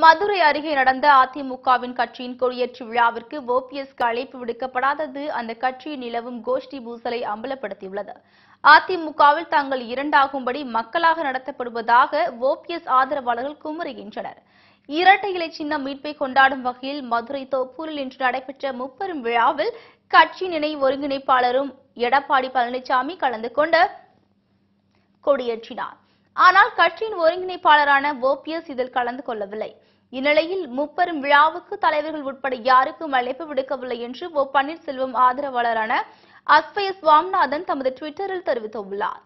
மதுரை அருகே நடந்த அதிமுகவின் கட்சியின் கொடியேற்று விழாவிற்கு ஓபிஎஸ்க்கு அழைப்பு விடுக்கப்படாதது அந்த கட்சியில் நிலவும் கோஷ்டி பூசலை அம்பலப்படுத்தியுள்ளது அதிமுகவில் தாங்கள் இரண்டாகும்படி மக்களாக நடத்தப்படுவதாக ஓபிஎஸ் ஆதரவாளர்கள் குமுறுகின்றனர் இரட்டை இலை சின்ன மீட்பை கொண்டாடும் வகையில் மதுரை தோப்பூரில் இன்று நடைபெற்ற முப்பெரும் விழாவில் கட்சி இணை ஒருங்கிணைப்பாளரும் எடப்பாடி பழனிசாமி கலந்து கொண்டு கொடியேற்றினாா் ஆனால் கட்சியின் ஒருங்கிணைப்பாளரான ஓபிஎஸ் இதில் கலந்து கொள்ளவில்லை இந்நிலையில் முப்பெரும் விழாவுக்கு தலைவர்கள் உட்பட யாருக்கும் அழைப்பு விடுக்கவில்லை என்று ஓ பன்னீர்செல்வம் ஆதரவாளரான அஸ்வய சுவாமிநாதன் தமது டுவிட்டரில் தெரிவித்துள்ளார்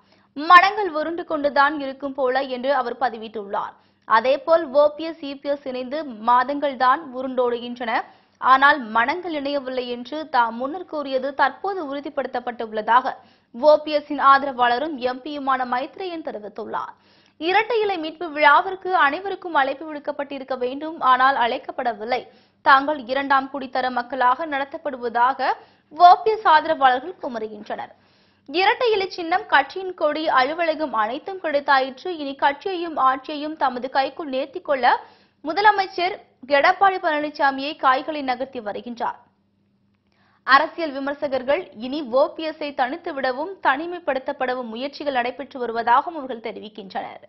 மடங்கள் உருண்டு கொண்டுதான் இருக்கும் போல என்று அவர் பதிவிட்டுள்ளார் அதேபோல் ஓபிஎஸ் சிபிஎஸ் இணைந்து மாதங்கள் தான் உருண்டோடுகின்றன ஆனால் மனங்கள் இணையவில்லை என்று தாம் முன்னர் கூறியது தற்போது உறுதிப்படுத்தப்பட்டுள்ளதாக ஓபிஎஸ்ஸின் ஆதரவாளரும் எம்பியுமான மைத்ரேயன் தெரிவித்துள்ளார் இரட்டை இலை மீட்பு விழாவிற்கு அனைவருக்கும் அழைப்பு விடுக்கப்பட்டிருக்க வேண்டும் ஆனால் அழைக்கப்படவில்லை தாங்கள் இரண்டாம் குடித்தர மக்களாக நடத்தப்படுவதாக ஓபிஎஸ் ஆதரவாளர்கள் குமருகின்றனர் இரட்டை இலை சின்னம் கட்சியின் கொடி அலுவலகம் அனைத்தும் கிடைத்தாயிற்று இனி கட்சியையும் ஆட்சியையும் தமது கைக்குள் நேர்த்திக்கொள்ள முதலமைச்சர் எடப்பாடி பழனிசாமியை காய்களை நகர்த்தி வருகின்றார் அரசியல் விமர்சகர்கள் இனி ஓபிஎஸ்ஐ தனித்து விடவும் தனிமைப்படுத்தப்படவும் முயற்சிகள் நடைபெற்று வருவதாகவும் அவர்கள் தெரிவிக்கின்றனர்